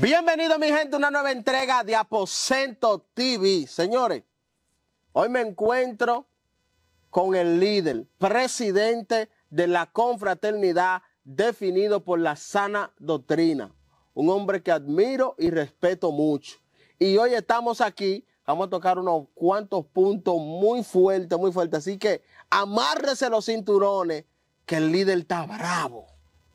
Bienvenido mi gente a una nueva entrega de Aposento TV. Señores, hoy me encuentro con el líder, presidente de la confraternidad definido por la sana doctrina. Un hombre que admiro y respeto mucho. Y hoy estamos aquí, vamos a tocar unos cuantos puntos muy fuertes, muy fuertes. Así que amárrese los cinturones, que el líder está bravo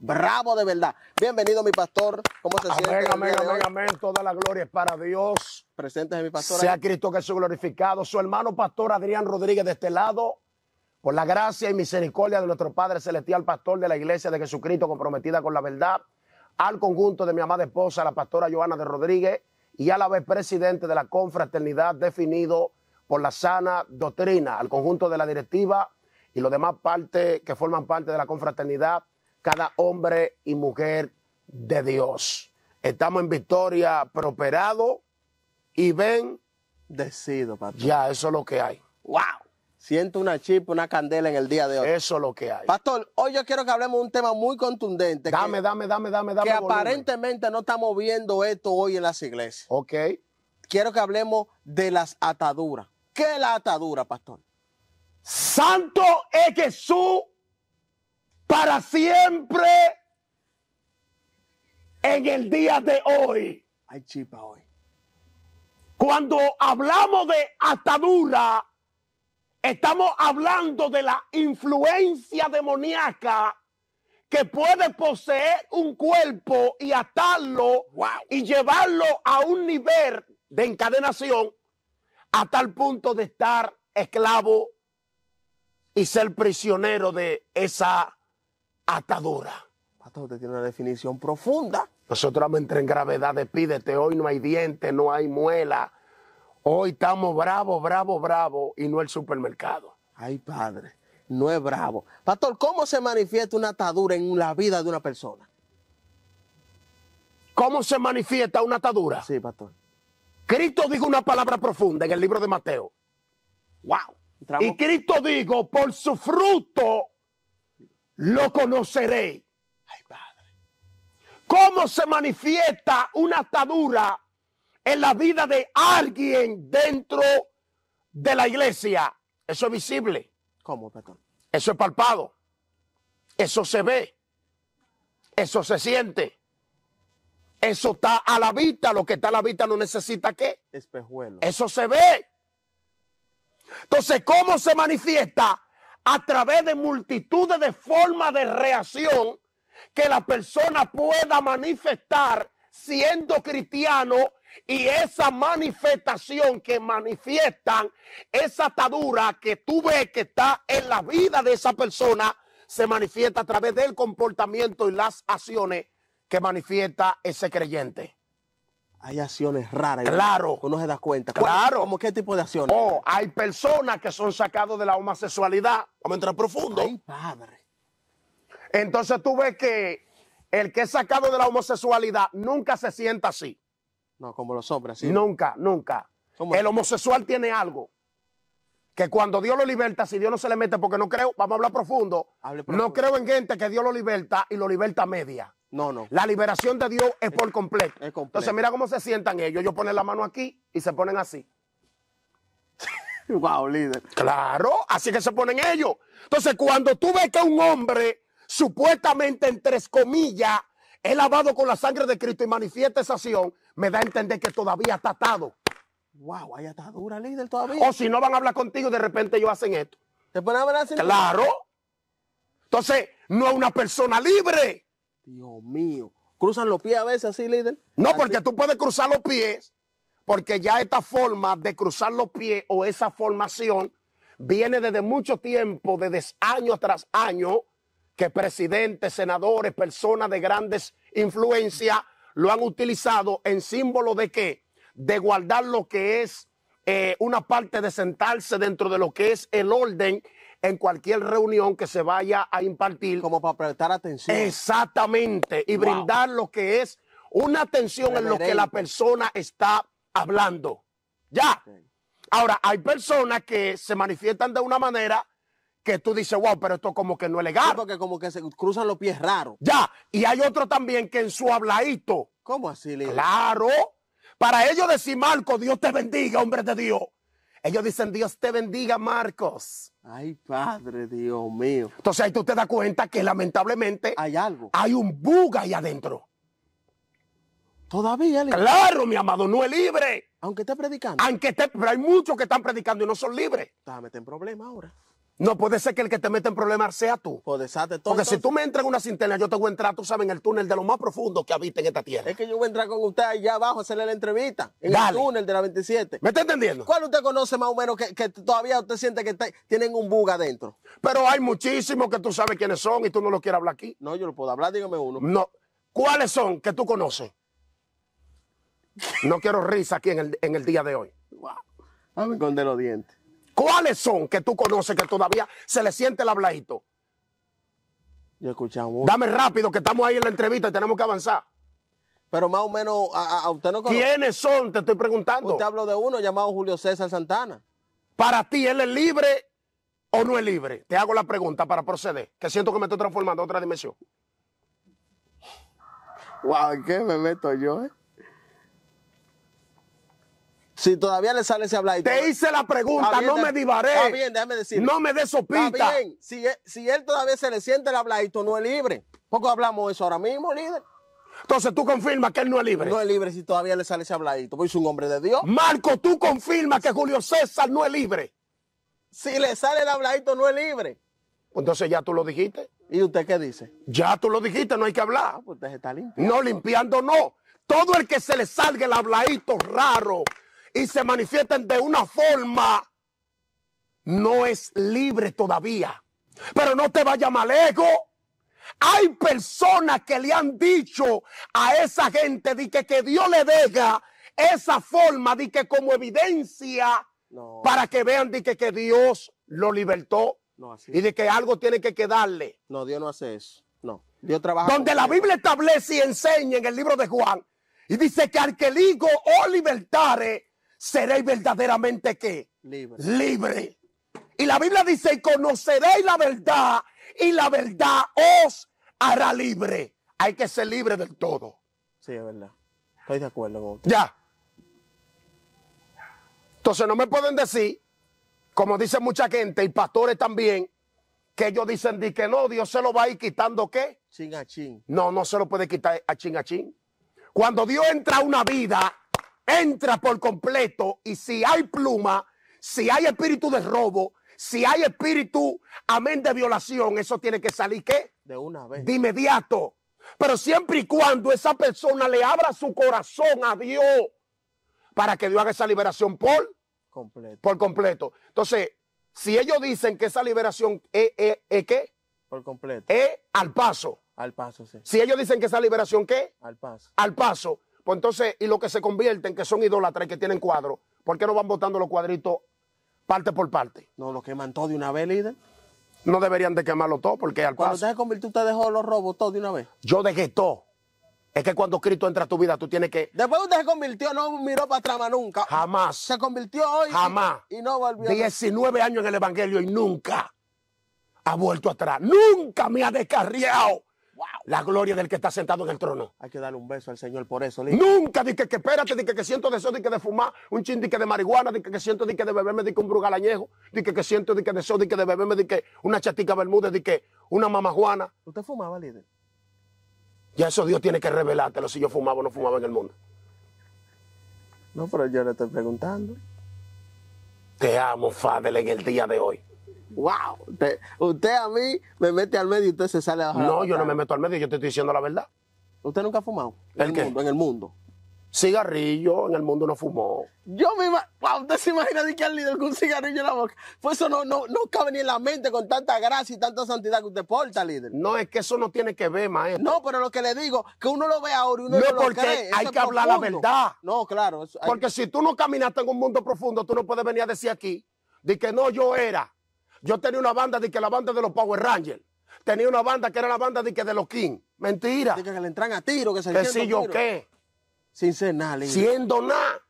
bravo de verdad. Bienvenido, mi pastor. ¿Cómo se siente? Amén, amén, amén. Toda la gloria es para Dios. Presente mi pastor. Sea Cristo Cristo Jesús glorificado. Su hermano pastor Adrián Rodríguez de este lado. Por la gracia y misericordia de nuestro Padre Celestial, pastor de la Iglesia de Jesucristo, comprometida con la verdad, al conjunto de mi amada esposa, la pastora Joana de Rodríguez, y a la vez presidente de la confraternidad definido por la sana doctrina, al conjunto de la directiva y los demás partes que forman parte de la confraternidad, cada hombre y mujer de Dios. Estamos en victoria, prosperado y ven decido pastor. Ya, eso es lo que hay. ¡Wow! Siento una chispa, una candela en el día de hoy. Eso es lo que hay. Pastor, hoy yo quiero que hablemos de un tema muy contundente. Dame, dame, dame, dame, dame. Que aparentemente no estamos viendo esto hoy en las iglesias. Ok. Quiero que hablemos de las ataduras. ¿Qué es la atadura, pastor? Santo es Jesús para siempre en el día de hoy. Hay chipa hoy. Cuando hablamos de atadura, estamos hablando de la influencia demoníaca que puede poseer un cuerpo y atarlo y llevarlo a un nivel de encadenación hasta tal punto de estar esclavo y ser prisionero de esa atadura. Pastor, usted tiene una definición profunda. Nosotros vamos en gravedad, despídete. Hoy no hay diente, no hay muela. Hoy estamos bravo, bravo, bravo y no el supermercado. Ay, padre, no es bravo. Pastor, ¿cómo se manifiesta una atadura en la vida de una persona? ¿Cómo se manifiesta una atadura? Sí, pastor. Cristo dijo una palabra profunda en el libro de Mateo. ¡Wow! Y Cristo dijo, por su fruto lo conoceré. Ay, Padre. ¿Cómo se manifiesta una atadura en la vida de alguien dentro de la iglesia? Eso es visible. ¿Cómo, Eso es palpado. Eso se ve. Eso se siente. Eso está a la vista. Lo que está a la vista no necesita qué. Espejuelo. Eso se ve. Entonces, ¿cómo se manifiesta? a través de multitudes de formas de reacción que la persona pueda manifestar siendo cristiano y esa manifestación que manifiestan, esa atadura que tú ves que está en la vida de esa persona, se manifiesta a través del comportamiento y las acciones que manifiesta ese creyente. Hay acciones raras. Claro. Uno se da cuenta. Claro. ¿Cómo qué tipo de acciones? Oh, hay personas que son sacados de la homosexualidad. Vamos a entrar profundo. Ay, padre. Entonces tú ves que el que es sacado de la homosexualidad nunca se sienta así. No, como los hombres, ¿sí? Nunca, nunca. El homosexual tiene algo. Que cuando Dios lo liberta, si Dios no se le mete, porque no creo, vamos a hablar profundo, profundo. No creo en gente que Dios lo liberta y lo liberta media. No, no. La liberación de Dios es, por completo. Entonces, mira cómo se sientan ellos. Yo ponen la mano aquí y se ponen así. wow, líder. Claro, así que se ponen ellos. Entonces, cuando tú ves que un hombre, supuestamente, entre comillas, es lavado con la sangre de Cristo y manifiesta esa acción, me da a entender que todavía está atado. Wow, hay atadura, líder, todavía. O si no van a hablar contigo, de repente ellos hacen esto. ¿Te ponen a hablar así? Claro. Entonces, no es una persona libre. Dios mío. ¿Cruzan los pies a veces así, líder? No, porque tú puedes cruzar los pies, porque ya esta forma de cruzar los pies o esa formación viene desde mucho tiempo, desde año tras año, que presidentes, senadores, personas de grandes influencias lo han utilizado en símbolo de qué? De guardar lo que es eh, una parte de sentarse dentro de lo que es el orden en cualquier reunión que se vaya a impartir. Como para prestar atención. Exactamente, y brindar lo que es una atención en lo que la persona está hablando. Ya. Ahora, hay personas que se manifiestan de una manera que tú dices, wow, pero esto como que no es legal. porque como que se cruzan los pies raros. Ya, y hay otro también que en su habladito. ¿Cómo así, Leo? Claro. Para ellos decir, Marco, Dios te bendiga, hombre de Dios. Ellos dicen, Dios te bendiga, Marcos. Ay, Padre, Dios mío. Entonces ahí tú te das cuenta que lamentablemente hay algo. Hay un bug ahí adentro. Todavía. Claro, mi amado, no es libre. Aunque esté predicando. Aunque esté, pero hay muchos que están predicando y no son libres. Está en problema ahora. No puede ser que el que te meta en problemas sea tú. Pues, todo. Porque si tú me entras en una cinterna, yo te voy a entrar, tú sabes, en el túnel de lo más profundo que habita en esta tierra. Es que yo voy a entrar con usted allá abajo a hacerle la entrevista. En el túnel de la 27. ¿Me está entendiendo? ¿Cuál usted conoce más o menos que, todavía usted siente que tienen un bug adentro? Pero hay muchísimos que tú sabes quiénes son y tú no los quieres hablar aquí. No, yo lo puedo hablar, dígame uno. No. ¿Cuáles son que tú conoces? no quiero risa aquí en el, día de hoy. Wow. con de los dientes. ¿Cuáles son que tú conoces que todavía se le siente el habladito? Yo escuchamos. Dame rápido, que estamos ahí en la entrevista y tenemos que avanzar. Pero más o menos, a, usted no conoce. ¿Quiénes son? Te estoy preguntando. te hablo de uno llamado Julio César Santana. Para ti, ¿él es libre o no es libre? Te hago la pregunta para proceder, que siento que me estoy transformando a otra dimensión. Wow, ¿en qué me meto yo, eh? Si todavía le sale ese habladito. Te hice la pregunta, no me divaré. Está bien, déjame decir. No me desopita. Está bien, si, e- si él todavía se le siente el habladito, no es libre. Poco hablamos eso ahora mismo, líder. Entonces tú confirmas que él no es libre. No es libre si todavía le sale ese habladito, porque es un hombre de Dios. Marco, tú confirmas que Julio César no es libre. Si le sale el habladito, no es libre. Pues entonces ya tú lo dijiste. ¿Y usted qué dice? Ya tú lo dijiste, no hay que hablar. Ah, usted pues está limpiando. No, limpiando no. Todo el que se le salga el habladito raro, y se manifiestan de una forma, no es libre todavía. Pero no te vayas mal ego. Hay personas que le han dicho a esa gente de que, que Dios le deja esa forma de que como evidencia para que vean que, Dios lo libertó y de que algo tiene que quedarle. No, Dios no hace eso. No. Dios trabaja. Donde la Biblia establece y enseña en el libro de Juan y dice que al que digo o oh, libertare, seréis verdaderamente qué? Libre. Libre. Y la Biblia dice, y conoceréis la verdad y la verdad os hará libre. Hay que ser libre del todo. Sí, es verdad. Estoy de acuerdo con Ya. Entonces no me pueden decir, como dice mucha gente y pastores también, que ellos dicen di que no, Dios se lo va a ir quitando qué? Chin a chin. No, no se lo puede quitar a chin Cuando Dios entra a una vida, entra por completo y si hay pluma, si hay espíritu de robo, si hay espíritu, amén, de violación, eso tiene que salir, ¿qué? De una vez. De inmediato. Pero siempre y cuando esa persona le abra su corazón a Dios para que Dios haga esa liberación por completo. Por completo. Entonces, si ellos dicen que esa liberación es, es, es qué? Por completo. Es al paso. Al paso, sí. Si ellos dicen que esa liberación qué? Al paso. Al paso. Pues entonces, y los que se convierten, que son idólatras y que tienen cuadros, ¿por qué no van votando los cuadritos parte por parte? No, los queman todos de una vez, líder. No deberían de quemarlo todo porque al Cuando usted se convirtió, usted dejó los robos todos de una vez. Yo dejé todo. Es que cuando Cristo entra a tu vida, tú tienes que. Después usted se convirtió, no miró para atrás nunca. Jamás. Se convirtió hoy. Jamás. Y, y no volvió. 19 años en el Evangelio y nunca ha vuelto atrás. Nunca me ha descarriado la gloria del que está sentado en el trono. Hay que darle un beso al Señor por eso, líder. Nunca, di que, que espérate, dije que, que siento deseo, que de fumar un chin, de marihuana, dije que siento, que de beberme, que un brugal añejo, dije que siento, de deseo, que de beberme, que una chatica bermuda, que una mamajuana. ¿Usted fumaba, líder? Ya eso Dios tiene que revelártelo si yo fumaba o no fumaba en el mundo. No, pero yo le estoy preguntando. Te amo, Fadel, en el día de hoy wow, usted a mí me mete al medio y usted se sale abajo. No, yo no me meto al medio, yo te estoy diciendo la verdad. ¿Usted nunca ha fumado? ¿El ¿En el mundo? En el mundo. Cigarrillo, en el mundo no fumó. Yo me wow, usted se imagina de que al líder con un cigarrillo en la boca. Pues eso no, no, cabe ni en la mente con tanta gracia y tanta santidad que usted porta, líder. No, es que eso no tiene que ver, maestro. No, pero lo que le digo, que uno lo ve ahora y uno no, no porque hay que hablar la verdad. No, claro. Porque si tú no caminaste en un mundo profundo, tú no puedes venir a decir aquí, de que no, yo era. Yo tenía una banda de que la banda de los Power Rangers. Tenía una banda que era la banda de que de los King. Mentira. que le entran a tiro, que se Que si yo qué. Sin ser nada, Siendo nada.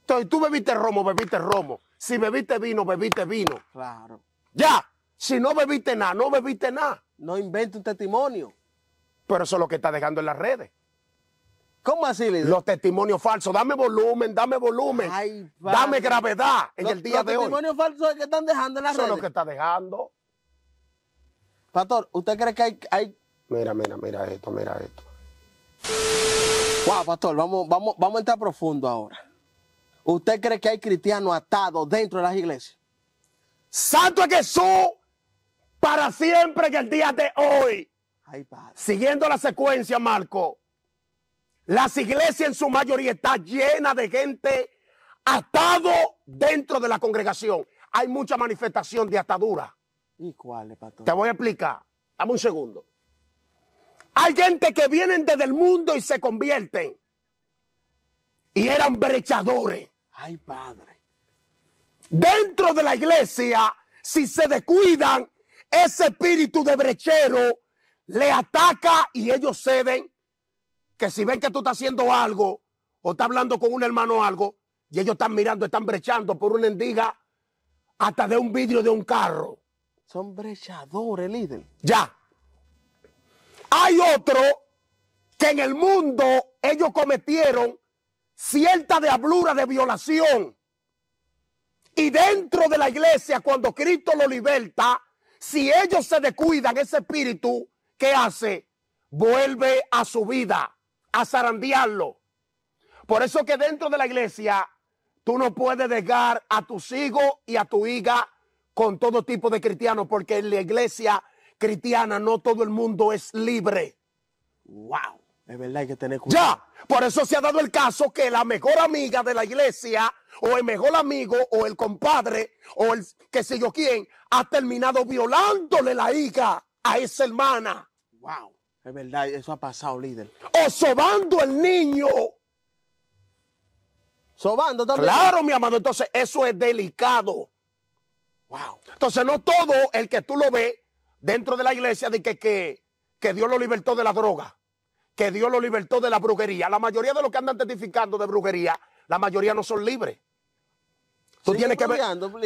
Entonces, tú bebiste romo, bebiste romo. Si bebiste vino, bebiste vino. Claro. Ya. Si no bebiste nada, no bebiste nada. No invente un testimonio. Pero eso es lo que está dejando en las redes. ¿Cómo así, Los testimonios falsos. Dame volumen, dame volumen. dame gravedad en el día de hoy. Los testimonios falsos que están dejando en red. Son los que está dejando. Pastor, ¿usted cree que hay, Mira, mira, mira esto, mira esto. Wow, pastor, vamos, vamos, vamos a entrar profundo ahora. ¿Usted cree que hay cristianos atados dentro de las iglesias? Santo es Jesús para siempre que el día de hoy. Ay, padre. Siguiendo la secuencia, Marco. Las iglesias en su mayoría están llenas de gente atado dentro de la congregación. Hay mucha manifestación de atadura. ¿Y cuál, pastor? Te voy a explicar. Dame un segundo. Hay gente que vienen desde el mundo y se convierten. Y eran brechadores. Ay, padre. Dentro de la iglesia, si se descuidan, ese espíritu de brechero le ataca y ellos ceden que si ven que tú estás haciendo algo o estás hablando con un hermano o algo, y ellos están mirando, están brechando por una endiga hasta de un vidrio de un carro. Son brechadores, líder. Ya. Hay otro que en el mundo ellos cometieron cierta diablura de violación. Y dentro de la iglesia, cuando Cristo lo liberta, si ellos se descuidan, ese espíritu, ¿qué hace? Vuelve a su vida a zarandearlo. Por eso que dentro de la iglesia tú no puedes dejar a tus hijos y a tu hija con todo tipo de cristianos, porque en la iglesia cristiana no todo el mundo es libre. ¡Wow! Es verdad, que tener Ya, por eso se ha dado el caso que la mejor amiga de la iglesia, o el mejor amigo, o el compadre, o el que sé yo quién, ha terminado violándole la hija a esa hermana. ¡Wow! Es verdad, eso ha pasado, líder. O sobando el niño. Sobando también. Claro, mi amado. Entonces, eso es delicado. Wow. Entonces, no todo el que tú lo ves dentro de la iglesia de que, que, que Dios lo libertó de la droga, que Dios lo libertó de la brujería. La mayoría de los que andan testificando de brujería, la mayoría no son libres. Tú tienes que ver.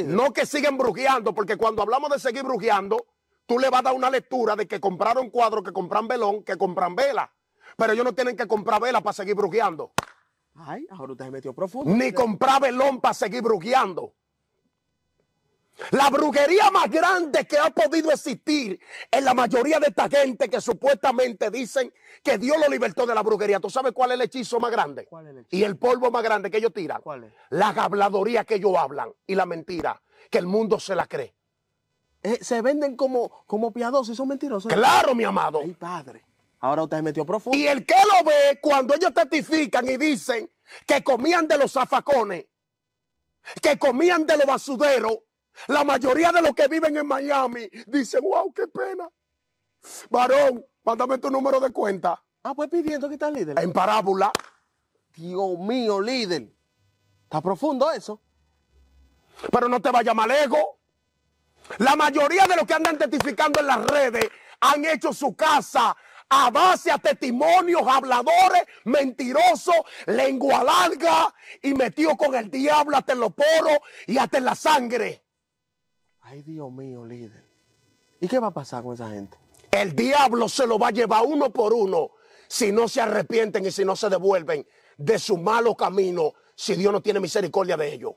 No que siguen brujeando, porque cuando hablamos de seguir brujeando, tú le vas a dar una lectura de que compraron cuadros, que compran velón, que compran vela. Pero ellos no tienen que comprar vela para seguir brujeando. Ay, ahora usted se metió profundo. Ni comprar velón para seguir brujeando. La brujería más grande que ha podido existir en la mayoría de esta gente que supuestamente dicen que Dios lo libertó de la brujería. ¿Tú sabes cuál es el hechizo más grande? ¿Cuál es Y el polvo más grande que ellos tiran. ¿Cuál es? La gabladoría que ellos hablan y la mentira que el mundo se la cree. Eh, se venden como, como piadosos y son mentirosos. Claro, mi amado. Ay, padre. Ahora usted metió profundo. Y el que lo ve, cuando ellos testifican y dicen que comían de los zafacones, que comían de los basuderos, la mayoría de los que viven en Miami dicen, wow, qué pena. Varón, mándame tu número de cuenta. Ah, pues pidiendo que está líder. En parábola. Dios mío, líder. Está profundo eso. Pero no te vaya mal ego. La mayoría de los que andan testificando en las redes han hecho su casa a base a testimonios, habladores, mentirosos, lengua larga y metido con el diablo hasta en los poros y hasta en la sangre. Ay, Dios mío, líder. ¿Y qué va a pasar con esa gente? El diablo se lo va a llevar uno por uno si no se arrepienten y si no se devuelven de su malo camino, si Dios no tiene misericordia de ellos.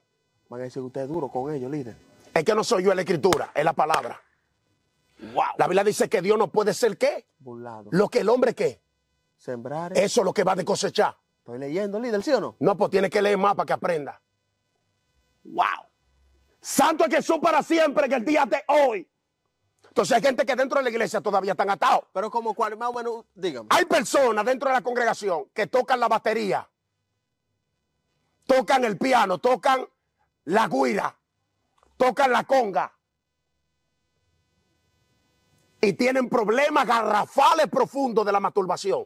Van a decir usted duro con ellos, líder. Es que no soy yo, en la escritura, es la palabra. La Biblia dice que Dios no puede ser qué? Lo que el hombre qué? Sembrar. Eso es lo que va de cosechar. Estoy leyendo, líder, ¿sí o no? No, pues tiene que leer más para que aprenda. Wow. Santo es Jesús para siempre, en el día de hoy. Entonces hay gente que dentro de la iglesia todavía están atados. Pero como cual, más o menos, dígame. Hay personas dentro de la congregación que tocan la batería, tocan el piano, tocan la guira, tocan la conga y tienen problemas garrafales profundos de la masturbación.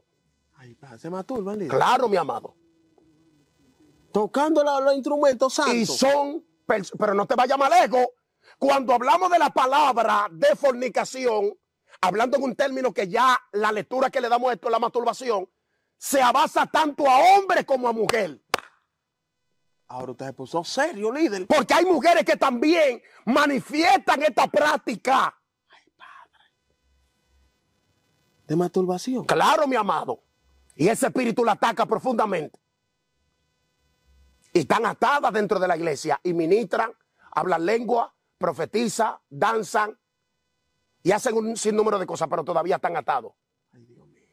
Ay, se masturban, Claro, mi amado. Tocando los instrumentos santos. Y son, pero no te vayas mal lejos. Cuando hablamos de la palabra de fornicación, hablando en un término que ya la lectura que le damos esto, la masturbación, se abasa tanto a hombre como a mujer. Ahora usted se puso serio, líder. Porque hay mujeres que también manifiestan esta práctica. Ay, padre. De masturbación. Claro, mi amado. Y ese espíritu la ataca profundamente. Y están atadas dentro de la iglesia y ministran, hablan lengua, profetizan, danzan y hacen un sinnúmero de cosas, pero todavía están atados. Dios mío.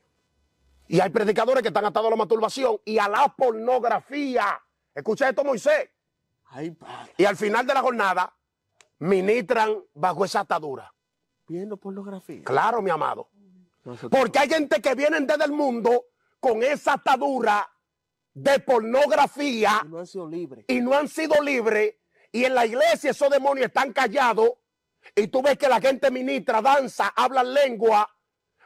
Y hay predicadores que están atados a la masturbación y a la pornografía. Escucha esto, Moisés. Y al final de la jornada, ministran bajo esa atadura. Viendo pornografía. Claro, mi amado. Porque hay gente que viene desde el mundo con esa atadura de pornografía. Y no han sido libres. Y no han sido libres. Y en la iglesia esos demonios están callados. Y tú ves que la gente ministra, danza, habla lengua.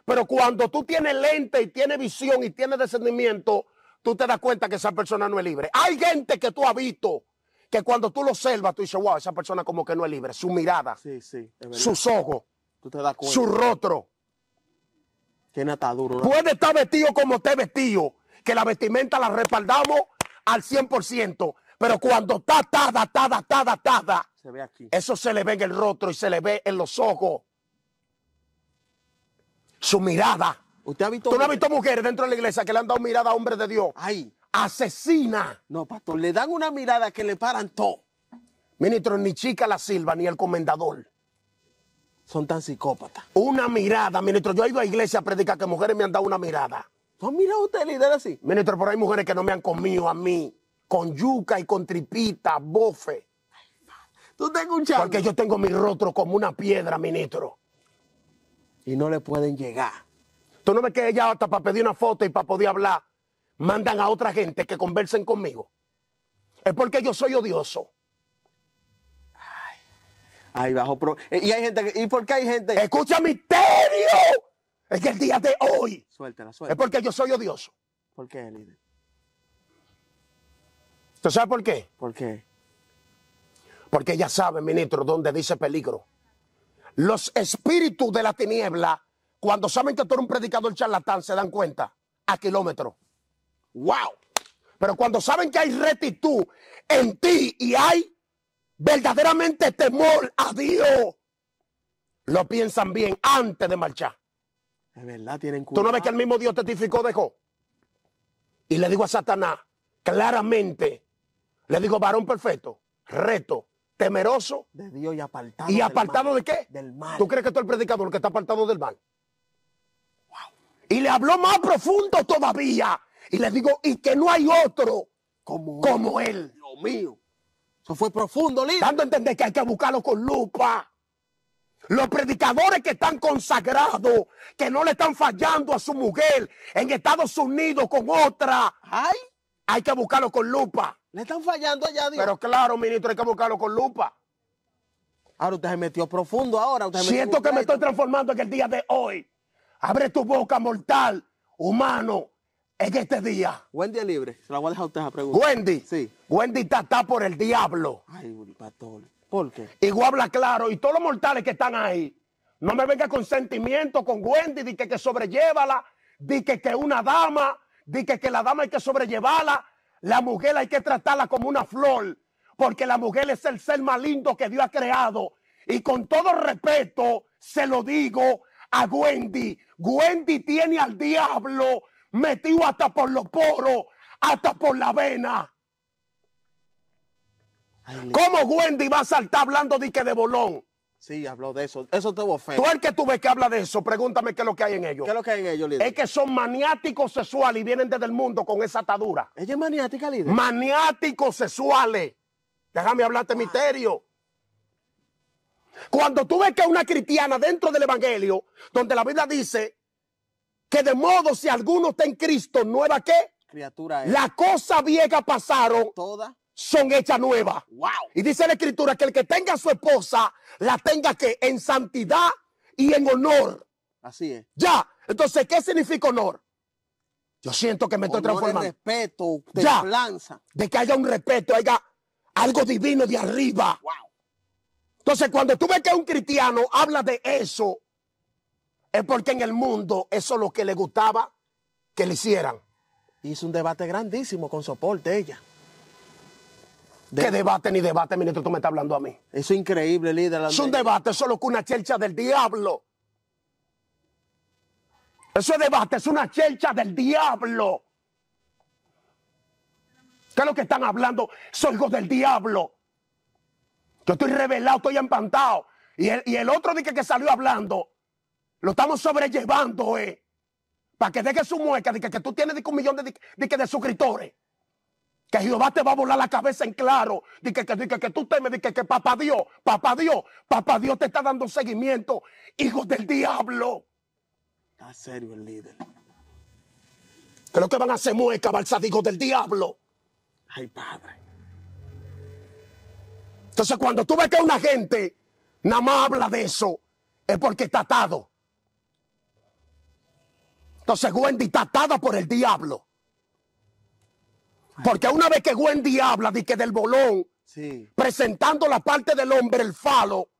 Pero cuando tú tienes lente y tienes visión y tienes descendimiento tú te das cuenta que esa persona no es libre. Hay gente que tú has visto que cuando tú lo observas, tú dices, wow, esa persona como que no es libre. Su mirada, sí, sí, sus ojos, tú te das cuenta. su rostro. Tiene Puede estar vestido como esté vestido, que la vestimenta la respaldamos al 100%, pero cuando está atada, atada, atada, atada, se ve eso se le ve en el rostro y se le ve en los ojos, su mirada. ¿Usted ha visto ¿Tú no has visto mujeres dentro de la iglesia que le han dado mirada a hombres de Dios? Ay. Asesina. No, pastor, le dan una mirada que le paran todo. Ministro, ni Chica la Silva ni el comendador. Son tan psicópatas. Una mirada, ministro. Yo he ido a iglesia a predicar que mujeres me han dado una mirada. ¿No mira mirado usted, líder, así? Ministro, pero hay mujeres que no me han comido a mí. Con yuca y con tripita, bofe. ¿Tú te escuchas? Porque yo tengo mi rostro como una piedra, ministro. Y no le pueden llegar. Tú no me que ya hasta para pedir una foto y para poder hablar, mandan a otra gente que conversen conmigo. Es porque yo soy odioso. Ay, bajo. Pro... Eh, y hay gente. ¿Y por qué hay gente? ¡Escucha misterio! Es que el día de hoy. Suéltala, suéltala. Es porque yo soy odioso. ¿Por qué, líder? ¿Tú sabes por qué? ¿Por qué? Porque ya sabe, ministro, dónde dice peligro. Los espíritus de la tiniebla cuando saben que tú eres un predicador charlatán, se dan cuenta a kilómetros. ¡Wow! Pero cuando saben que hay retitud en ti y hay verdaderamente temor a Dios, lo piensan bien antes de marchar. Es verdad tienen cuidado. ¿Tú no ves que el mismo Dios testificó dejó? Y le digo a Satanás, claramente, le digo, varón perfecto, reto, temeroso. De Dios y apartado. ¿Y apartado de qué? Del mal. ¿Tú crees que tú eres el predicador que está apartado del mal? Y le habló más profundo todavía. Y le digo, y que no hay otro como, él. mío. Eso fue profundo, líder. Dando a entender que hay que buscarlo con lupa. Los predicadores que están consagrados, que no le están fallando a su mujer en Estados Unidos con otra. Hay que buscarlo con lupa. Le están fallando allá, Dios. Pero claro, ministro, hay que buscarlo con lupa. Ahora usted se metió profundo ahora. Siento que me estoy transformando en el día de hoy. Abre tu boca, mortal, humano, en este día. Wendy es libre. Se la voy a dejar a usted a preguntar. Wendy. Sí. Wendy está, por el diablo. Ay, pastor. ¿Por qué? Igual habla claro. Y todos los mortales que están ahí. No me venga con sentimiento con Wendy, De que, que sobrellévala, di que, que una dama, di que, que la dama hay que sobrellevarla. La mujer hay que tratarla como una flor, porque la mujer es el ser más lindo que Dios ha creado. Y con todo respeto, se lo digo a Wendy. Wendy tiene al diablo metido hasta por los poros, hasta por la vena. ¿Cómo Wendy va a saltar hablando de que de bolón? Sí, habló de eso. Eso tuvo fe. Tú el que tú que habla de eso, pregúntame qué es lo que hay en ellos. ¿Qué es lo que hay en ellos, líder? Es que son maniáticos sexuales y vienen desde el mundo con esa atadura. ¿Ella es maniática, líder? Maniáticos sexuales. Déjame hablarte misterio. Cuando tú ves que una cristiana dentro del Evangelio, donde la Biblia dice que de modo si alguno está en Cristo, nueva qué? Criatura es. La cosa vieja pasaron. Son hechas nuevas. Y dice la escritura que el que tenga a su esposa, la tenga que en santidad y en honor. Así es. Ya. Entonces, ¿qué significa honor? Yo siento que me estoy transformando. respeto, templanza. de que haya un respeto, haya algo divino de arriba. Wow. Entonces, cuando tú ves que un cristiano habla de eso, es porque en el mundo eso es lo que le gustaba que le hicieran. Hizo un debate grandísimo con soporte ella. ¿Qué debate ni debate, ministro? Tú me estás hablando a mí. Eso es increíble, líder. Es un debate, solo con una chelcha del diablo. Eso es debate, es una chelcha del diablo. ¿Qué es lo que están hablando? Soy yo del diablo. Yo estoy revelado, estoy empantado. Y el, otro dije que, salió hablando, lo estamos sobrellevando, eh. Para que deje su mueca de que, tú tienes un millón de, que de suscriptores. Que Jehová te va a volar la cabeza en claro. De que, que, tú temes, me que, que papá Dios, papá Dios, papá Dios te está dando seguimiento. Hijos del diablo. Está serio el líder. Creo que van a hacer mueca, hijos del diablo. Ay, padre. Entonces, cuando tú ves que una gente nada más habla de eso, es porque está atado. Entonces, Wendy está atada por el diablo. Porque una vez que Wendy habla de que del bolón, presentando la parte del hombre, el falo,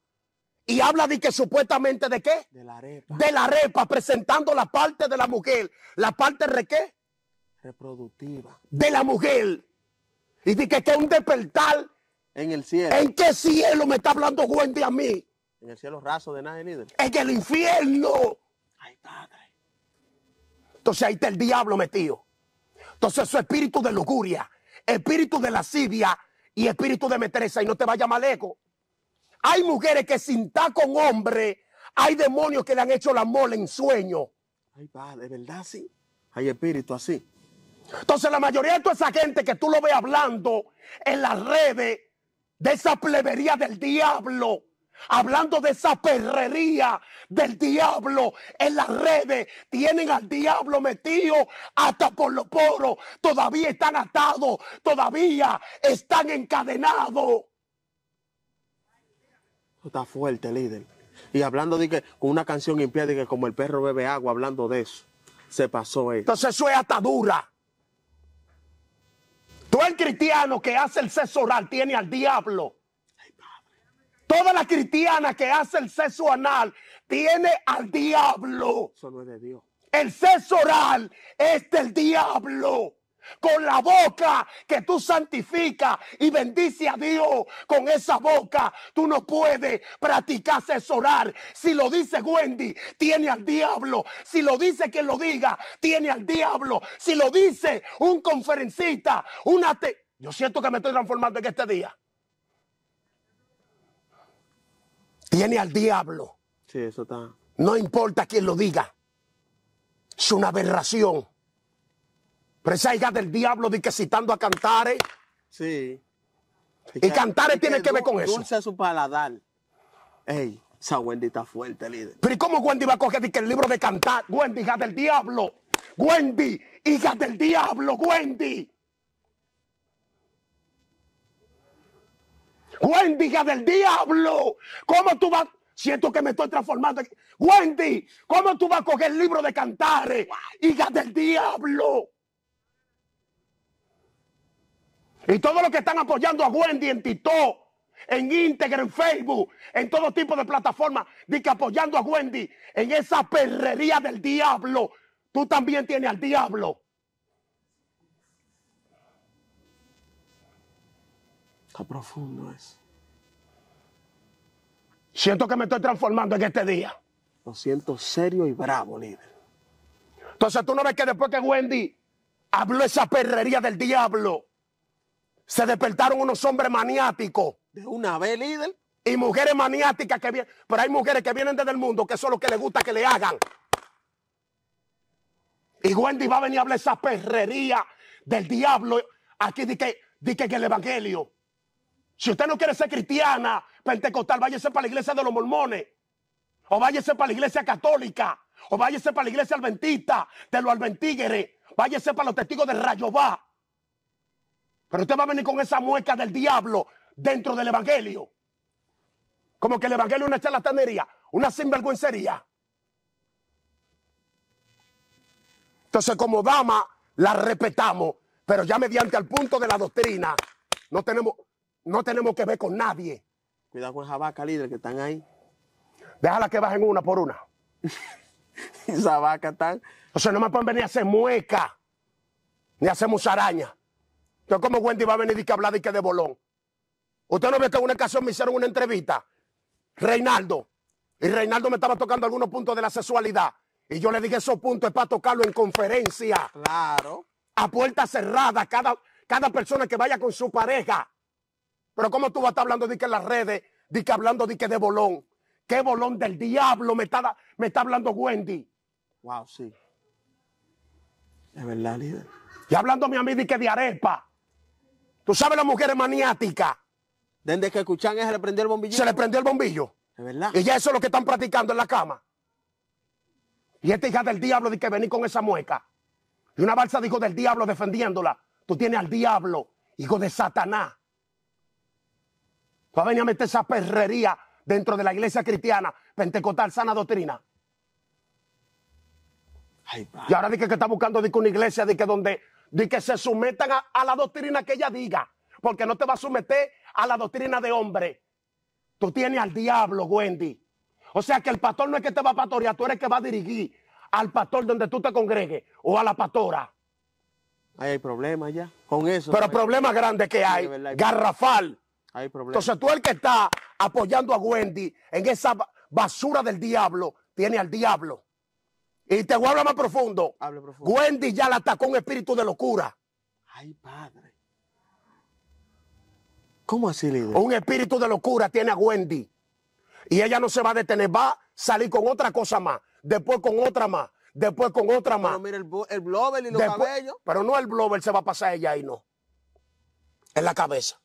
y habla de que supuestamente de qué? De la arepa. De la arepa, presentando la parte de la mujer. ¿La parte de qué? Reproductiva. De la mujer. Y dice que es un despertar en el cielo. ¿En qué cielo me está hablando Juan de a mí? En el cielo raso de nadie líder. En el infierno. Ahí está. Entonces ahí está el diablo metido. Entonces su espíritu de lujuria, espíritu de lascivia y espíritu de metereza. Y no te vaya mal lejos. Hay mujeres que sin estar con hombre, hay demonios que le han hecho la amor en sueño. Ay, padre, ¿verdad? Sí. Hay espíritu así. Entonces la mayoría de toda esa gente que tú lo ves hablando en las redes de esa plebería del diablo, hablando de esa perrería del diablo en las redes. Tienen al diablo metido hasta por los poros. Todavía están atados, todavía están encadenados. Está fuerte, líder. Y hablando de que con una canción impía, de que como el perro bebe agua, hablando de eso, se pasó eso. Entonces eso es atadura. Todo el cristiano que hace el sexo oral tiene al diablo. Toda la cristiana que hace el sexo anal tiene al diablo. El sexo oral es del diablo. Con la boca que tú santifica y bendice a Dios, con esa boca tú no puedes practicar asesorar. Si lo dice Wendy, tiene al diablo. Si lo dice quien lo diga, tiene al diablo. Si lo dice un conferencista, una Yo siento que me estoy transformando en este día. Tiene al diablo. Sí, eso está. No importa quien lo diga. Es una aberración. Pero esa hija del diablo de que citando a Cantares. Sí. Y, Cantare tiene que, ver con eso. Dulce su paladar. Ey, esa Wendy está fuerte, líder. Pero ¿y cómo Wendy va a coger el libro de cantar? Wendy, hija del diablo. Wendy, hija del diablo, Wendy. Wendy, hija del diablo. ¿Cómo tú vas? Siento que me estoy transformando. Wendy, ¿cómo tú vas a coger el libro de cantar? Hija del diablo. Y todos los que están apoyando a Wendy en TikTok, en Integra, en Facebook, en todo tipo de plataformas, di que apoyando a Wendy en esa perrería del diablo, tú también tienes al diablo. Está profundo eso. Siento que me estoy transformando en este día. Lo siento serio y bravo, líder. Entonces tú no ves que después que Wendy habló esa perrería del diablo, se despertaron unos hombres maniáticos. De una vez, líder. Y mujeres maniáticas que vienen. Pero hay mujeres que vienen desde el mundo que eso es lo que les gusta que le hagan. Y Wendy va a venir a hablar esa perrería del diablo. Aquí di que, di que en el evangelio. Si usted no quiere ser cristiana, pentecostal, váyase para la iglesia de los mormones. O váyase para la iglesia católica. O váyase para la iglesia adventista de los adventígueres. Váyase para los testigos de Rayová. Pero usted va a venir con esa mueca del diablo dentro del evangelio. Como que el evangelio es una charlatanería, una sinvergüencería. Entonces, como dama, la respetamos, pero ya mediante el punto de la doctrina, no tenemos, no tenemos que ver con nadie. Cuidado con esa vaca, líder, que están ahí. Déjala que bajen una por una. esa vaca está. O sea, no me pueden venir a hacer mueca, ni a hacer musaraña. Entonces, como Wendy va a venir y que hablar de que de bolón? Usted no ve que en una ocasión me hicieron una entrevista, Reinaldo, y Reinaldo me estaba tocando algunos puntos de la sexualidad. Y yo le dije, esos puntos es para tocarlo en conferencia. Claro. A puerta cerrada, cada, cada persona que vaya con su pareja. Pero ¿cómo tú vas a estar hablando de que en las redes, de que hablando de que de bolón? ¿Qué bolón del diablo me está, me está hablando Wendy? Wow, sí. Es verdad, líder. Y hablándome a mí de que de arepa. Tú sabes las mujeres maniáticas. Desde que escuchan le prendió el bombillo. Se le prendió el bombillo. verdad. Y ya eso es lo que están practicando en la cama. Y esta hija del diablo de que vení con esa mueca. Y una balsa dijo del diablo defendiéndola. Tú tienes al diablo, hijo de Satanás. ¿Va a venir a meter esa perrería dentro de la iglesia cristiana, pentecostal, sana doctrina. y ahora dice que está buscando de una iglesia de donde de que se sometan a, la doctrina que ella diga, porque no te va a someter a la doctrina de hombre. Tú tienes al diablo, Wendy. O sea que el pastor no es que te va a pastorear, tú eres el que va a dirigir al pastor donde tú te congregues o a la pastora. Ahí hay problemas ya con eso. Pero problema problemas grandes que hay, garrafal. Entonces tú el que está apoyando a Wendy en esa basura del diablo, tiene al diablo. Y te voy a hablar más profundo. Wendy ya la atacó un espíritu de locura. Ay, padre. ¿Cómo así, líder? Un espíritu de locura tiene a Wendy. Y ella no se va a detener, va a salir con otra cosa más, después con otra más, después con otra más. Pero mira el, el y los cabellos. Pero no el blower se va a pasar ella ahí, no. En la cabeza.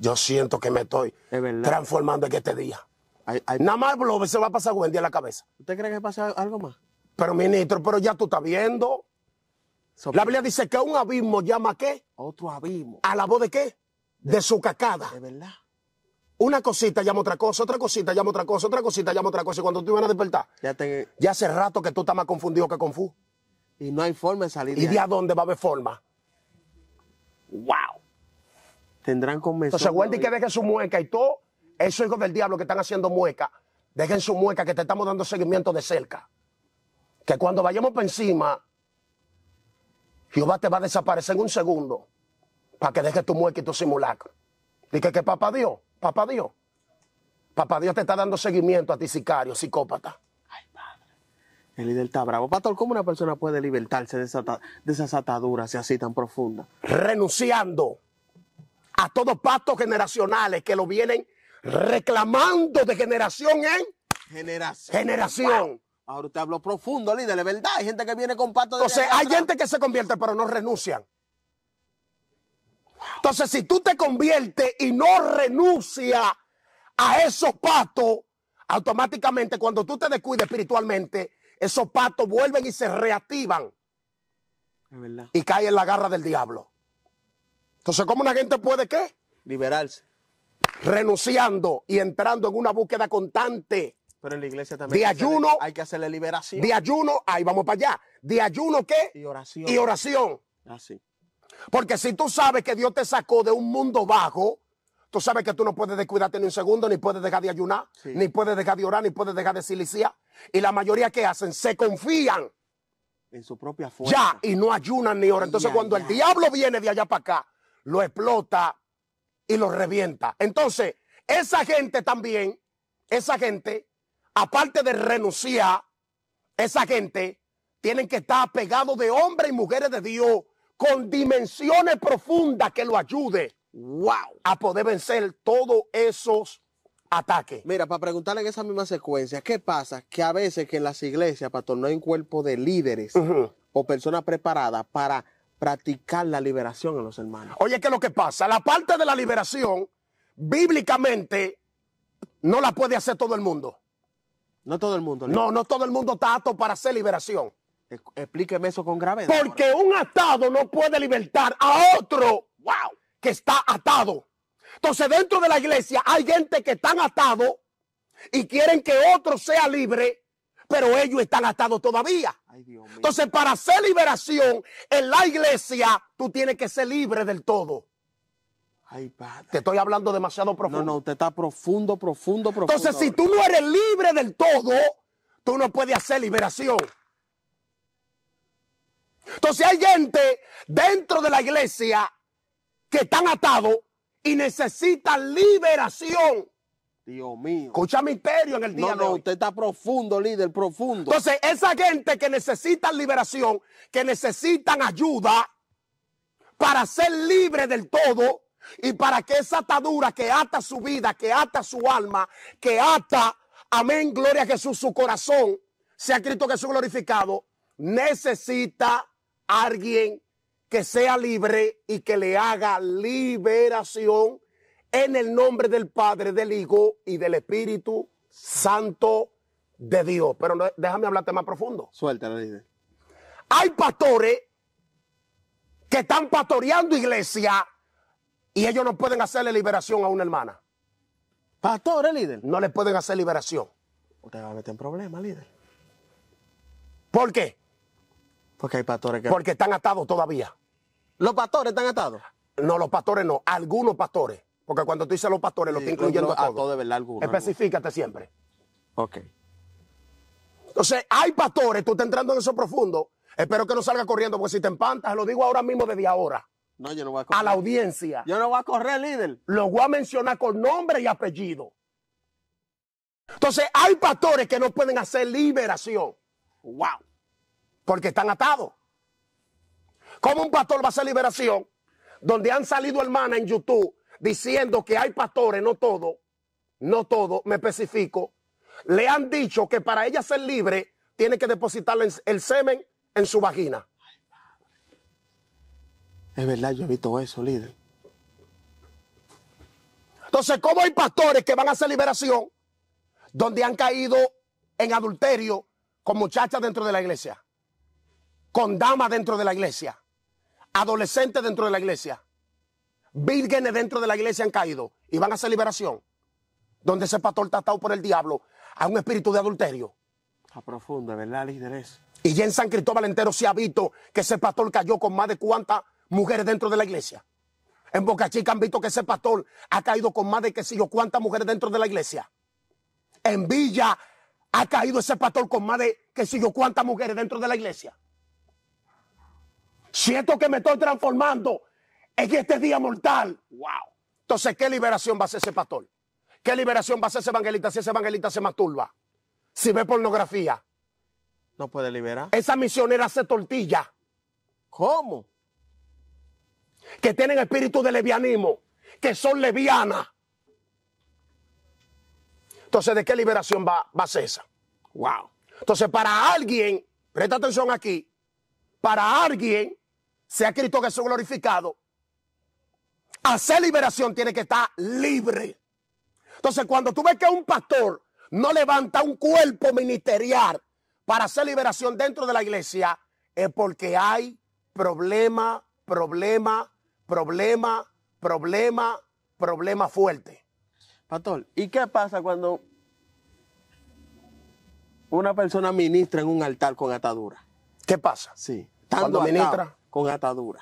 Yo siento que me estoy transformando en este día. Nada más lo, se va a pasar Wendy a la cabeza. ¿Usted cree que pasa algo más? Pero, ministro, pero ya tú estás viendo. La Biblia dice que un abismo llama qué? Otro abismo. ¿A la voz de qué? De, su cacada. De verdad. Una cosita llama otra cosa, otra cosita llama otra cosa, otra cosita llama otra cosa. Y cuando tú ibas a despertar, ya, hace rato que tú estás más confundido que confú. Y no hay forma de salir. ¿Y de, dónde va a haber forma? ¡Wow! Tendrán O Entonces, Wendy que deje su mueca y todo esos hijos del diablo que están haciendo mueca, dejen su mueca que te estamos dando seguimiento de cerca. Que cuando vayamos por encima, Jehová te va a desaparecer en un segundo para que dejes tu mueca y tu simulacro. Dije que papá Dios, papá Dios, papá Dios te está dando seguimiento a ti, sicario, psicópata. Ay, padre. El líder está bravo. Pastor, ¿cómo una persona puede libertarse de, esa, de esas ataduras así tan profundas? Renunciando a todos pactos generacionales que lo vienen reclamando de generación en generación. generación. Ahora usted habló profundo, líder, de verdad. Hay gente que viene con pato de. Entonces, hay gente que se convierte, pero no renuncian. Entonces, si tú te conviertes y no renuncia a esos patos, automáticamente cuando tú te descuides espiritualmente, esos patos vuelven y se reactivan. verdad. Y caen en la garra del diablo. Entonces, ¿cómo una gente puede qué? Liberarse renunciando y entrando en una búsqueda constante. Pero la iglesia también. De ayuno. hay que hacerle liberación. De ayuno, ahí vamos para allá. ¿De ayuno qué? Y oración. Y oración. Así. Ah, Porque si tú sabes que Dios te sacó de un mundo bajo, tú sabes que tú no puedes descuidarte ni un segundo, ni puedes dejar de ayunar, ni puedes dejar de orar, ni puedes dejar de silenciar. Y la mayoría que hacen se confían en su propia fuerza. Ya, y no ayunan ni oran. Entonces, cuando el diablo viene de allá para acá, lo explota y los revienta. Entonces, esa gente también, esa gente, aparte de renunciar, esa gente tienen que estar pegados de hombres y mujeres de Dios con dimensiones profundas que lo ayude wow, a poder vencer todos esos ataques. Mira, para preguntarle en esa misma secuencia, ¿qué pasa? Que a veces que en las iglesias, pastor, no un cuerpo de líderes o personas preparadas para practicar la liberación en los hermanos. Oye, ¿qué es lo que pasa? La parte de la liberación, bíblicamente, no la puede hacer todo el mundo. No todo el mundo. No, no, todo el mundo está apto para hacer liberación. E-, explíqueme eso con gravedad. Porque un atado no puede libertar a otro, que está atado. Entonces, dentro de la iglesia hay gente que están atados y quieren que otro sea libre pero ellos están atados todavía. Entonces, para hacer liberación en la iglesia, tú tienes que ser libre del todo. Ay, Te estoy hablando demasiado profundo. No, no, usted está profundo, profundo, profundo. Entonces, si tú no eres libre del todo, tú no puedes hacer liberación. Entonces, hay gente dentro de la iglesia que están atados y necesitan liberación. Dios mío. Escucha misterio en el día no, de hoy. Usted está profundo, líder, profundo. Entonces, esa gente que necesita liberación, que necesitan ayuda para ser libre del todo y para que esa atadura que ata su vida, que ata su alma, que ata, amén, gloria a Jesús, su corazón, sea Cristo Jesús glorificado, necesita alguien que sea libre y que le haga liberación en el nombre del Padre, del Hijo y del Espíritu Santo de Dios. Pero déjame hablarte más profundo. Suéltala, líder. Hay pastores que están pastoreando iglesia y ellos no pueden hacerle liberación a una hermana. Pastores, líder. No les pueden hacer liberación. Usted va a meter en problemas, líder. ¿Por qué? Porque hay pastores que. Porque están atados todavía. ¿Los pastores están atados? No, los pastores no, algunos pastores. Porque cuando tú dices los pastores, lo que incluyendo a todos. de verdad, Especifícate siempre. Ok. Entonces, hay pastores, tú estás entrando en eso profundo. Espero que no salga corriendo, porque si te empantas, lo digo ahora mismo desde ahora. No, yo no voy a correr. A la audiencia. Yo no voy a correr, líder. Lo voy a mencionar con nombre y apellido. Entonces, hay pastores que no pueden hacer liberación. ¡Wow! Porque están atados. ¿Cómo un pastor va a hacer liberación? Donde han salido hermanas en YouTube diciendo que hay pastores, no todo, no todo, me especifico, le han dicho que para ella ser libre tiene que depositarle el semen en su vagina. Es verdad, yo he visto eso, líder. Entonces, ¿cómo hay pastores que van a hacer liberación donde han caído en adulterio con muchachas dentro de la iglesia? Con damas dentro de la iglesia. Adolescentes dentro de la iglesia vírgenes dentro de la iglesia han caído y van a hacer liberación. Donde ese pastor está atado por el diablo a un espíritu de adulterio. A profunda, ¿verdad, líderes? Y ya en San Cristóbal entero se ha visto que ese pastor cayó con más de cuántas mujeres dentro de la iglesia. En Boca Chica han visto que ese pastor ha caído con más de que sé yo cuántas mujeres dentro de la iglesia. En Villa ha caído ese pastor con más de que sé yo cuántas mujeres dentro de la iglesia. Siento que me estoy transformando es que este día mortal. Wow. Entonces, ¿qué liberación va a hacer ese pastor? ¿Qué liberación va a hacer ese evangelista si ese evangelista se masturba? Si ve pornografía. No puede liberar. Esa misionera se tortilla. ¿Cómo? Que tienen espíritu de levianismo, que son levianas. Entonces, ¿de qué liberación va, a ser esa? Wow. Entonces, para alguien, presta atención aquí, para alguien, sea Cristo que glorificado, hacer liberación tiene que estar libre. Entonces, cuando tú ves que un pastor no levanta un cuerpo ministerial para hacer liberación dentro de la iglesia, es porque hay problema, problema, problema, problema, problema fuerte. Pastor, ¿y qué pasa cuando una persona ministra en un altar con atadura? ¿Qué pasa? Sí. Cuando ministra con atadura.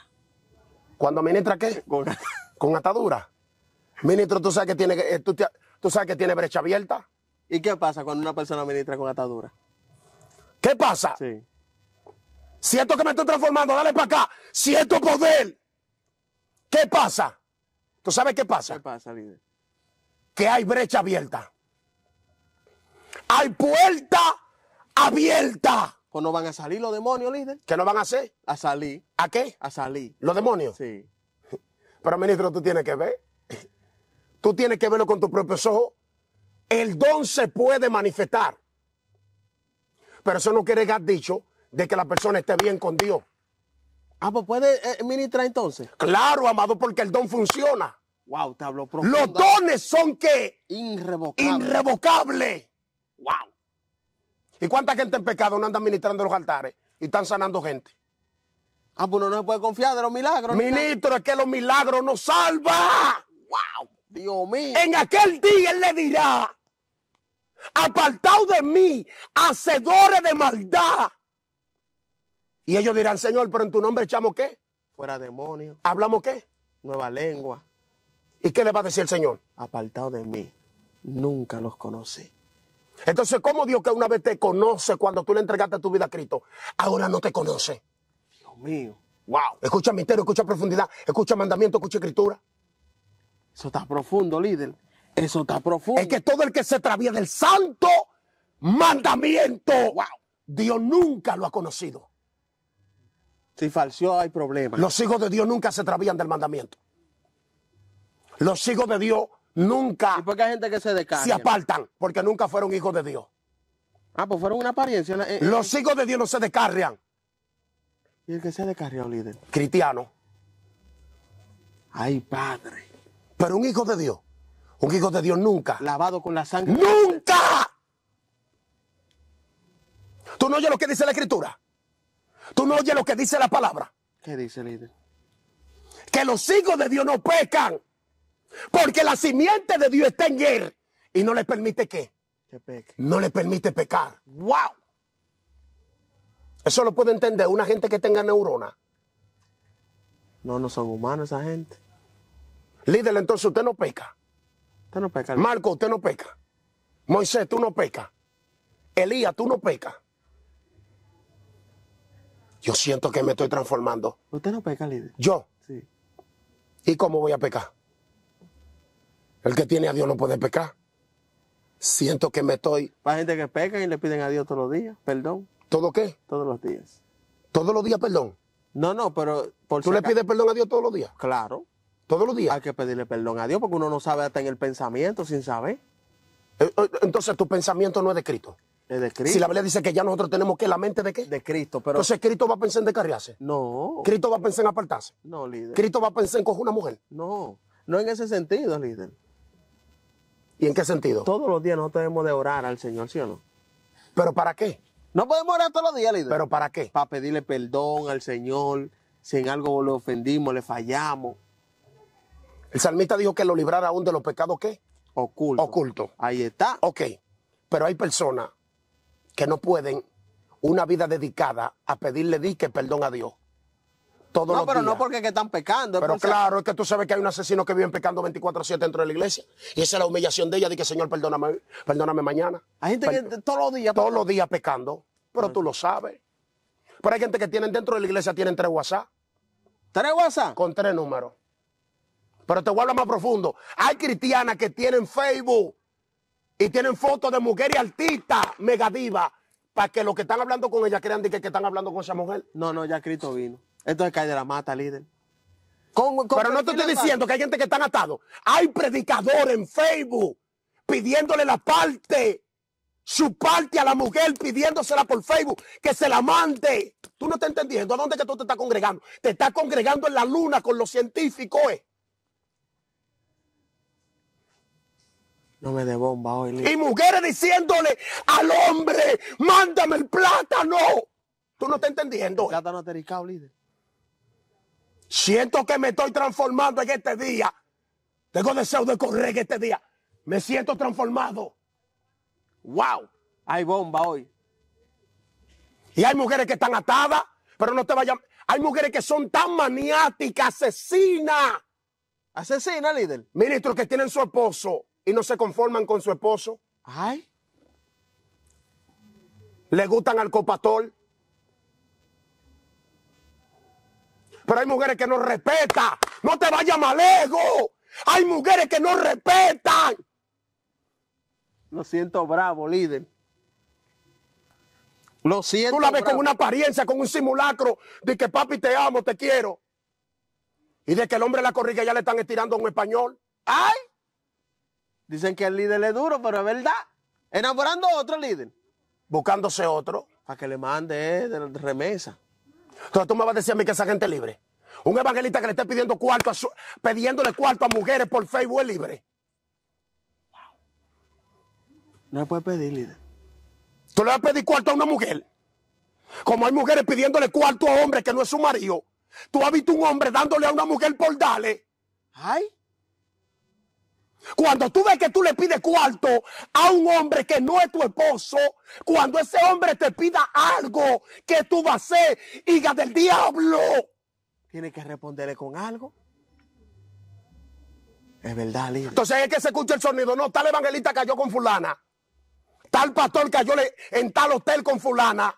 ¿Cuando ministra qué? Con atadura. con atadura. Ministro, tú sabes que tiene, eh, tú, sabes que tiene brecha abierta. ¿Y qué pasa cuando una persona ministra con atadura? ¿Qué pasa? Sí. Si que me estoy transformando, dale para acá. Si poder, ¿qué pasa? ¿Tú sabes qué pasa? ¿Qué pasa, líder? Que hay brecha abierta. Hay puerta abierta. Pues no van a salir los demonios, líder. ¿Qué no van a hacer? A salir. ¿A qué? A salir. ¿Los demonios? Sí. Pero ministro, tú tienes que ver. Tú tienes que verlo con tus propios ojos. El don se puede manifestar. Pero eso no quiere dejar dicho de que la persona esté bien con Dios. Ah, pues puede eh, ministrar entonces. Claro, amado, porque el don funciona. Wow, te hablo profundo. Los dones son que irrevocables. Irrevocable. Wow. ¿Y cuánta gente en pecado no anda ministrando los altares y están sanando gente? Ah, pues uno no se puede confiar de los milagros. Ministro, es que los milagros nos salvan. ¡Wow! Dios mío. En aquel día él le dirá, apartado de mí, hacedores de maldad. Y ellos dirán, Señor, pero en tu nombre echamos qué? Fuera demonio. ¿Hablamos qué? Nueva lengua. ¿Y qué le va a decir el Señor? Apartado de mí, nunca los conocí. Entonces, ¿cómo Dios que una vez te conoce cuando tú le entregaste tu vida a Cristo, ahora no te conoce? mío. Wow. Escucha misterio, escucha profundidad, escucha mandamiento, escucha escritura. Eso está profundo, líder. Eso está profundo. Es que todo el que se travía del santo mandamiento, Dios nunca lo ha conocido. Si falció hay problema Los hijos de Dios nunca se travían del mandamiento. Los hijos de Dios nunca ¿Y hay gente que se, decae, se apartan porque nunca fueron hijos de Dios. Ah, pues fueron una apariencia. Eh, eh. Los hijos de Dios no se descarrian. ¿Y el que se de descarriado, líder? Cristiano. Ay, padre. Pero un hijo de Dios. Un hijo de Dios nunca. Lavado con la sangre. ¡Nunca! ¿Tú no oyes lo que dice la escritura? ¿Tú no oyes lo que dice la palabra? ¿Qué dice, líder? Que los hijos de Dios no pecan. Porque la simiente de Dios está en él. Y no le permite qué. Que peque. No le permite pecar. ¡Wow! Eso lo puede entender una gente que tenga neurona. No, no son humanos esa gente. Líder, entonces usted no peca. Usted no peca. Marco, usted no peca. Moisés, tú no pecas. Elías, tú no pecas. Yo siento que me estoy transformando. Usted no peca, líder. Yo. Sí. ¿Y cómo voy a pecar? El que tiene a Dios no puede pecar. Siento que me estoy. Hay gente que peca y le piden a Dios todos los días, perdón. ¿Todo qué? Todos los días. ¿Todos los días perdón? No, no, pero... ¿Tú le pides perdón a Dios todos los días? Claro. ¿Todos los días? Hay que pedirle perdón a Dios porque uno no sabe hasta en el pensamiento sin saber. Eh, eh, entonces tu pensamiento no es de Cristo. Es de Cristo. Si la Biblia dice que ya nosotros tenemos que la mente de qué? De Cristo, pero. Entonces Cristo va a pensar en descarriarse. No. Cristo va a pensar en apartarse. No, líder. Cristo va a pensar en coger una mujer. No. No en ese sentido, líder. ¿Y en qué sentido? Todos los días nosotros debemos de orar al Señor, ¿sí o no? ¿Pero para qué? No podemos orar todos los días, líder. ¿Pero para qué? Para pedirle perdón al Señor, si en algo le ofendimos, le fallamos. El salmista dijo que lo librara aún de los pecados, ¿qué? Oculto. Oculto. Ahí está. Ok, pero hay personas que no pueden una vida dedicada a pedirle disque perdón a Dios no, pero no porque que están pecando. Pero claro, es que tú sabes que hay un asesino que vive pecando 24-7 dentro de la iglesia. Y esa es la humillación de ella, de que Señor, perdóname, mañana. Hay gente que todos los días... Todos los días pecando, pero tú lo sabes. Pero hay gente que tienen dentro de la iglesia, tienen tres WhatsApp. ¿Tres WhatsApp? Con tres números. Pero te voy a hablar más profundo. Hay cristianas que tienen Facebook y tienen fotos de mujeres artistas megadivas para que los que están hablando con ella crean de que, que están hablando con esa mujer. No, no, ya Cristo vino. Entonces cae de la mata, líder. Pero no te estoy diciendo que hay gente que están atados. Hay predicadores en Facebook pidiéndole la parte, su parte a la mujer, pidiéndosela por Facebook, que se la mande. Tú no estás entendiendo a dónde que tú te estás congregando. Te estás congregando en la luna con los científicos. Eh. No me de bomba hoy. Líder. Y mujeres diciéndole al hombre, mándame el plátano. Tú no estás entendiendo. Eh. plátano atericado, líder. Siento que me estoy transformando en este día. Tengo deseo de correr en este día. Me siento transformado. ¡Wow! Hay bomba hoy. Y hay mujeres que están atadas, pero no te vayan. Hay mujeres que son tan maniáticas, asesinas. ¿Asesina, líder? Ministros que tienen su esposo y no se conforman con su esposo. Ay. Le gustan al copatol. Pero hay mujeres que no respeta, No te vayas más lejos. Hay mujeres que no respetan. Lo siento bravo, líder. Lo siento. Tú la ves con una apariencia, con un simulacro de que papi te amo, te quiero. Y de que el hombre la corrige ya le están estirando un español. ¡Ay! Dicen que el líder es duro, pero es verdad. Enamorando a otro líder. Buscándose otro. Para que le mande eh, de remesa. Entonces tú me vas a decir a mí que esa gente es libre. Un evangelista que le esté pidiendo cuarto a pidiéndole cuarto a mujeres por Facebook es libre. No puedes pedir, líder. Tú le vas a pedir cuarto a una mujer. Como hay mujeres pidiéndole cuarto a hombres que no es su marido. Tú has visto un hombre dándole a una mujer por darle. Ay. Cuando tú ves que tú le pides cuarto a un hombre que no es tu esposo, cuando ese hombre te pida algo que tú vas a hacer, hija del diablo, tiene que responderle con algo. Es verdad, líder. Entonces es que se escucha el sonido. No, tal evangelista cayó con fulana. Tal pastor cayó en tal hotel con fulana.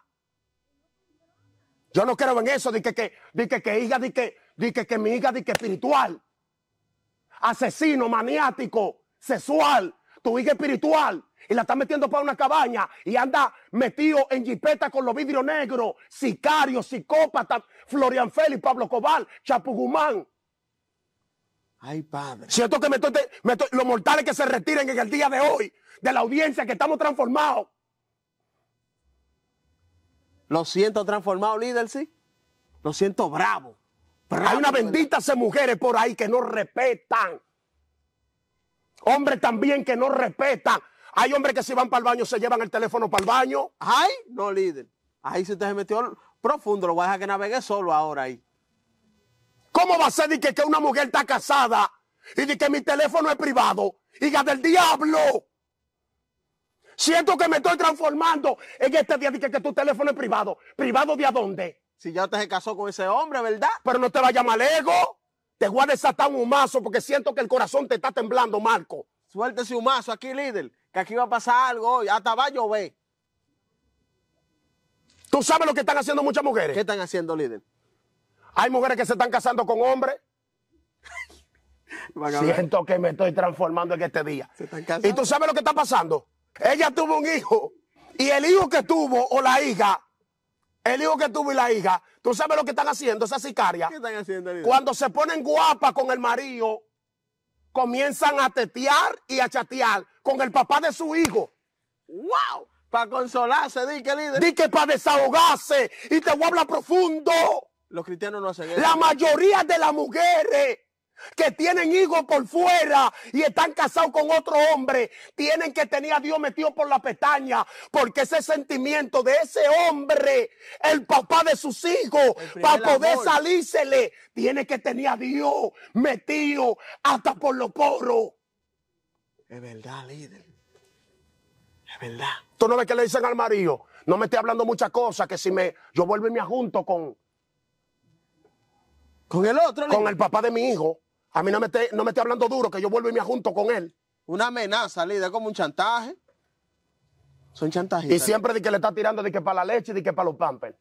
Yo no creo en eso, de que, que, que, que hija, que, que, que mi hija, de que espiritual asesino, maniático, sexual, tu hija espiritual, y la está metiendo para una cabaña y anda metido en jipeta con los vidrios negros, sicario, psicópata, Florian Félix, Pablo Cobal, Chapugumán. Ay, padre. Siento que los mortales que se retiren en el día de hoy, de la audiencia que estamos transformados. Lo siento transformado, líder, sí. Lo siento bravo. Hay bendita benditas mujeres por ahí que no respetan. Hombres también que no respetan. Hay hombres que si van para el baño se llevan el teléfono para el baño. Ay, no, líder. Ahí si te se metió profundo, lo voy a dejar que navegue solo ahora ahí. ¿Cómo va a ser que, una mujer está casada y de que mi teléfono es privado? Hija del diablo. Siento que me estoy transformando en este día de que, que tu teléfono es privado. ¿Privado de a dónde? Si ya te casó con ese hombre, ¿verdad? Pero no te vayas mal ego. Te voy a desatar un humazo porque siento que el corazón te está temblando, Marco. Suéltese un humazo aquí, líder, que aquí va a pasar algo hoy. Hasta va a llover. ¿Tú sabes lo que están haciendo muchas mujeres? ¿Qué están haciendo, líder? Hay mujeres que se están casando con hombres. Siento que me estoy transformando en este día. ¿Y tú sabes lo que está pasando? Ella tuvo un hijo y el hijo que tuvo o la hija el hijo que tuvo y la hija, ¿tú sabes lo que están haciendo esas sicarias? ¿Qué están haciendo? Cuando se ponen guapas con el marido, comienzan a tetear y a chatear con el papá de su hijo. ¡Wow! Para consolarse, di que líder. Di que para desahogarse y te voy a hablar profundo. Los cristianos no hacen eso. La mayoría de las mujeres que tienen hijos por fuera y están casados con otro hombre, tienen que tener a Dios metido por la pestaña, porque ese sentimiento de ese hombre, el papá de sus hijos, para poder salírsele, tiene que tener a Dios metido hasta por los poros. Es verdad, líder. Es verdad. Tú no ves que le dicen al marido, no me estoy hablando muchas cosas, que si me, yo vuelvo y me junto con... Con el otro. Con el papá de mi hijo. A mí no me esté hablando duro que yo vuelvo y me junto con él. Una amenaza, líder, como un chantaje. Son chantajes. Y siempre de que le está tirando de que para la leche y de que para los pampers.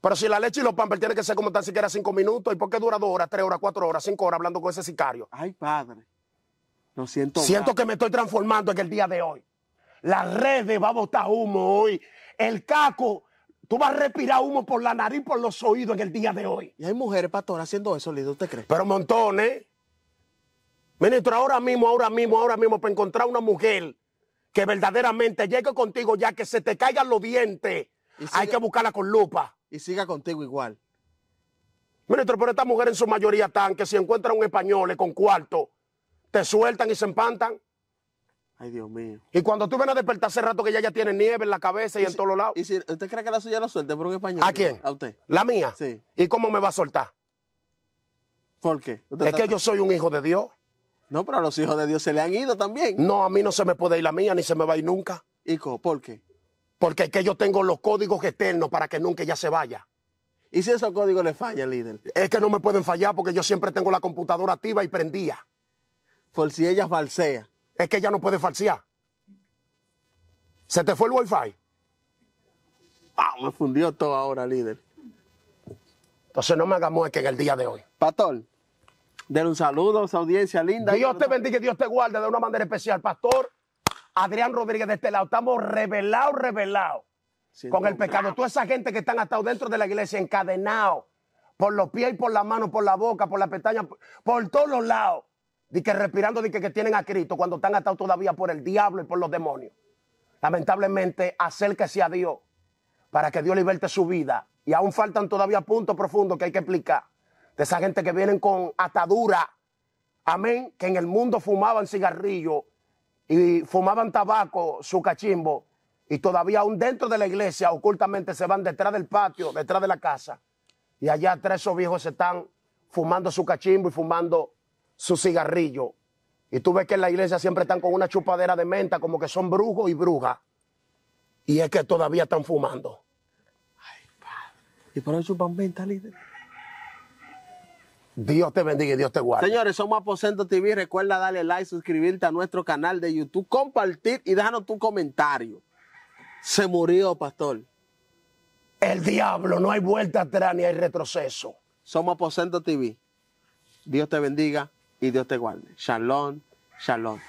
Pero si la leche y los pampers tienen que ser como tan siquiera cinco minutos, ¿y por qué dura dos horas, tres horas, cuatro horas, cinco horas hablando con ese sicario? Ay, padre. Lo siento. Siento que me estoy transformando en el día de hoy. Las redes va a botar humo hoy. El caco Tú vas a respirar humo por la nariz, por los oídos en el día de hoy. Y hay mujeres, pastor, haciendo eso, Lido, ¿usted cree? Pero montones. Ministro, ahora mismo, ahora mismo, ahora mismo, para encontrar una mujer que verdaderamente llegue contigo ya que se te caigan los dientes, hay que buscarla con lupa. Y siga contigo igual. Ministro, pero estas mujeres en su mayoría están que si encuentran un español con cuarto, te sueltan y se empantan. Ay, Dios mío. Y cuando tú ven a despertar hace rato que ella ya tiene nieve en la cabeza y, en todos los lados. ¿Y usted cree que la suya la suelte por un español? ¿A quién? A usted. ¿La mía? Sí. ¿Y cómo me va a soltar? ¿Por qué? es que yo soy un hijo de Dios. No, pero a los hijos de Dios se le han ido también. No, a mí no se me puede ir la mía, ni se me va a ir nunca. Hijo, ¿por qué? Porque es que yo tengo los códigos externos para que nunca ella se vaya. ¿Y si esos códigos le fallan, líder? Es que no me pueden fallar porque yo siempre tengo la computadora activa y prendida. Por si ella falsea es que ya no puede falsear. Se te fue el wifi. Ah, me fundió todo ahora, líder. Entonces no me hagamos que en el día de hoy. Pastor, denle un saludo a esa audiencia linda. Dios te bendiga, Dios te guarde de una manera especial. Pastor Adrián Rodríguez de este lado, estamos revelados, revelados con el pecado. Toda esa gente que están hasta dentro de la iglesia, encadenados por los pies y por las manos, por la boca, por la pestaña, por todos los lados de que respirando de que, que tienen a Cristo cuando están atados todavía por el diablo y por los demonios. Lamentablemente, acérquese a Dios para que Dios liberte su vida. Y aún faltan todavía puntos profundos que hay que explicar. De esa gente que vienen con atadura. Amén. Que en el mundo fumaban cigarrillo y fumaban tabaco, su cachimbo. Y todavía aún dentro de la iglesia, ocultamente se van detrás del patio, detrás de la casa. Y allá tres viejos se están fumando su cachimbo y fumando su cigarrillo. Y tú ves que en la iglesia siempre están con una chupadera de menta, como que son brujos y brujas. Y es que todavía están fumando. Ay, padre. ¿Y por eso chupan menta, líder? Dios te bendiga y Dios te guarde. Señores, somos Aposento TV. Recuerda darle like, suscribirte a nuestro canal de YouTube, compartir y déjanos tu comentario. Se murió, pastor. El diablo, no hay vuelta atrás ni hay retroceso. Somos Aposento TV. Dios te bendiga y Dios te guarde. Shalom, shalom.